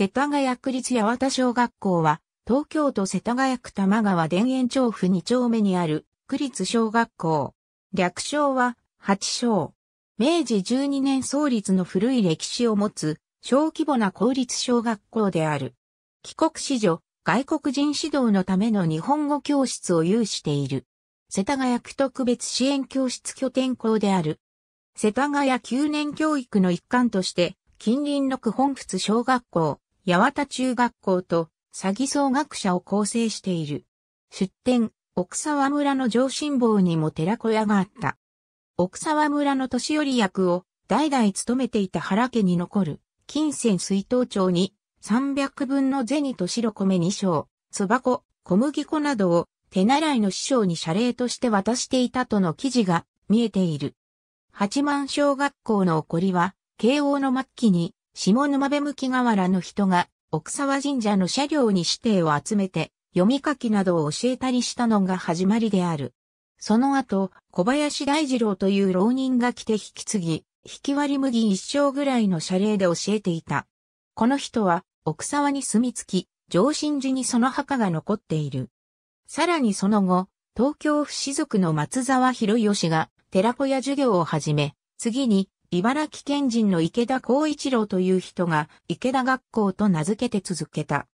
世田谷区立八幡小学校は、東京都世田谷区玉川田園調布2丁目にある区立小学校。略称は、八小。明治12年創立の古い歴史を持つ、小規模な公立小学校である。帰国子女、外国人指導のための日本語教室を有している。世田谷区特別支援教室拠点校である。世田谷9年教育の一環として、近隣の区本仏小学校、八幡中学校と詐欺総学者を構成している。出典、奥沢村の上心坊にも寺小屋があった。奥沢村の年寄り役を代々務めていた原家に残る、金銭水筒町に300分の銭と白米2升、そば粉、小麦粉などを手習いの師匠に謝礼として渡していたとの記事が見えている。八幡小学校の起こりは、慶応の末期に下沼辺向き河原の人が、奥沢神社の社領に指定を集めて、読み書きなどを教えたりしたのが始まりである。その後、小林大二郎という浪人が来て引き継ぎ、引き割り麦一生ぐらいの謝礼で教えていた。この人は、奥沢に住み着き、上新寺にその墓が残っている。さらにその後、東京不士族の松沢博義が寺子屋授業を始め、次に茨城県人の池田光一郎という人が池田学校と名付けて続けた。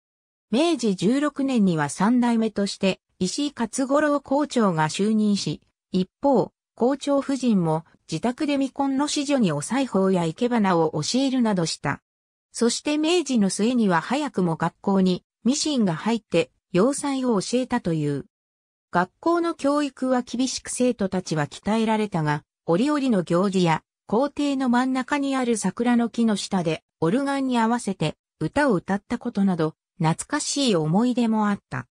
明治16年には三代目として石井勝五郎校長が就任し、一方、校長夫人も自宅で未婚の子女にお裁縫や生け花を教えるなどした。そして明治の末には早くも学校にミシンが入って要塞を教えたという。学校の教育は厳しく生徒たちは鍛えられたが、折々の行事や校庭の真ん中にある桜の木の下で、オルガンに合わせて歌を歌ったことなど、懐かしい思い出もあった。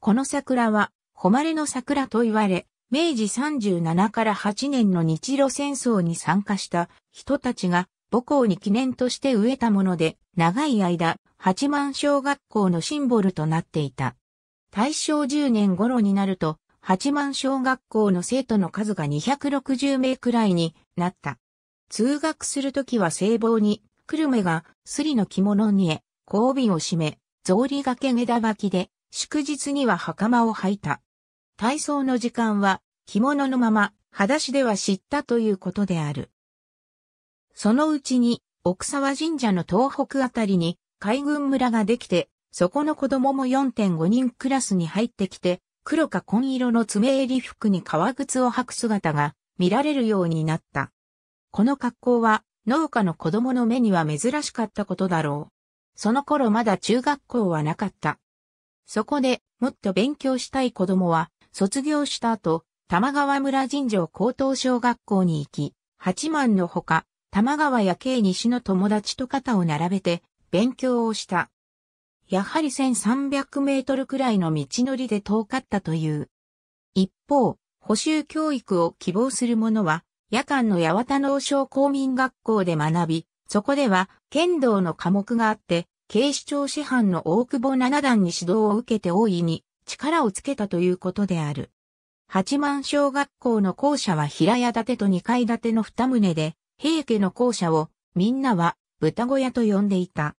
この桜は、誉れの桜と言われ、明治37から8年の日露戦争に参加した人たちが母校に記念として植えたもので、長い間、八幡小学校のシンボルとなっていた。大正10年頃になると、八幡小学校の生徒の数が260名くらいになった。通学するときは聖望に、久留米が、スリの着物にえ、交尾を締め、草履がけ枝巻履きで、祝日には袴を履いた。体操の時間は、着物のまま、裸足では知ったということである。そのうちに、奥沢神社の東北あたりに、海軍村ができて、そこの子供も4.5人クラスに入ってきて、黒か紺色の爪襟服に革靴を履く姿が見られるようになった。この格好は農家の子供の目には珍しかったことだろう。その頃まだ中学校はなかった。そこでもっと勉強したい子供は卒業した後、玉川村神城高等小学校に行き、八幡のほか、玉川や京西の友達と肩を並べて勉強をした。やはり1300メートルくらいの道のりで遠かったという。一方、補修教育を希望する者は夜間の八幡農商公民学校で学び、そこでは剣道の科目があって、警視庁師範の大久保七段に指導を受けて大いに力をつけたということである。八幡小学校の校舎は平屋建てと二階建ての二棟で、平家の校舎をみんなは豚小屋と呼んでいた。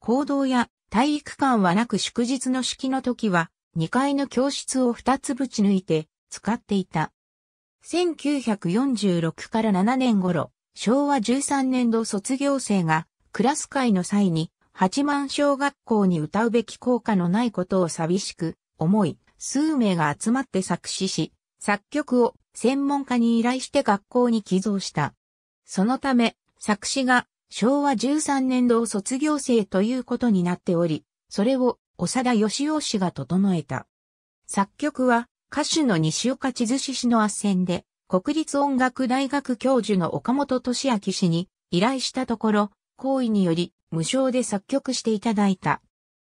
行動や体育館はなく祝日の式の時は二階の教室を二つぶち抜いて使っていた。1946から7年頃、昭和13年度卒業生がクラス会の際に八幡小学校に歌うべき効果のないことを寂しく思い、数名が集まって作詞し、作曲を専門家に依頼して学校に寄贈した。そのため、作詞が昭和13年度卒業生ということになっており、それを長田義雄氏が整えた。作曲は歌手の西岡千寿氏の斡旋で、国立音楽大学教授の岡本俊明氏に依頼したところ、行為により無償で作曲していただいた。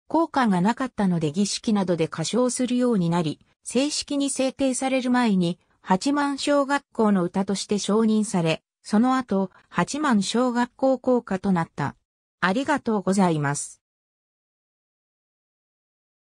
効果がなかったので儀式などで歌唱するようになり、正式に制定される前に、八幡小学校の歌として承認され、その後、八幡小学校校歌となった。ありがとうございます。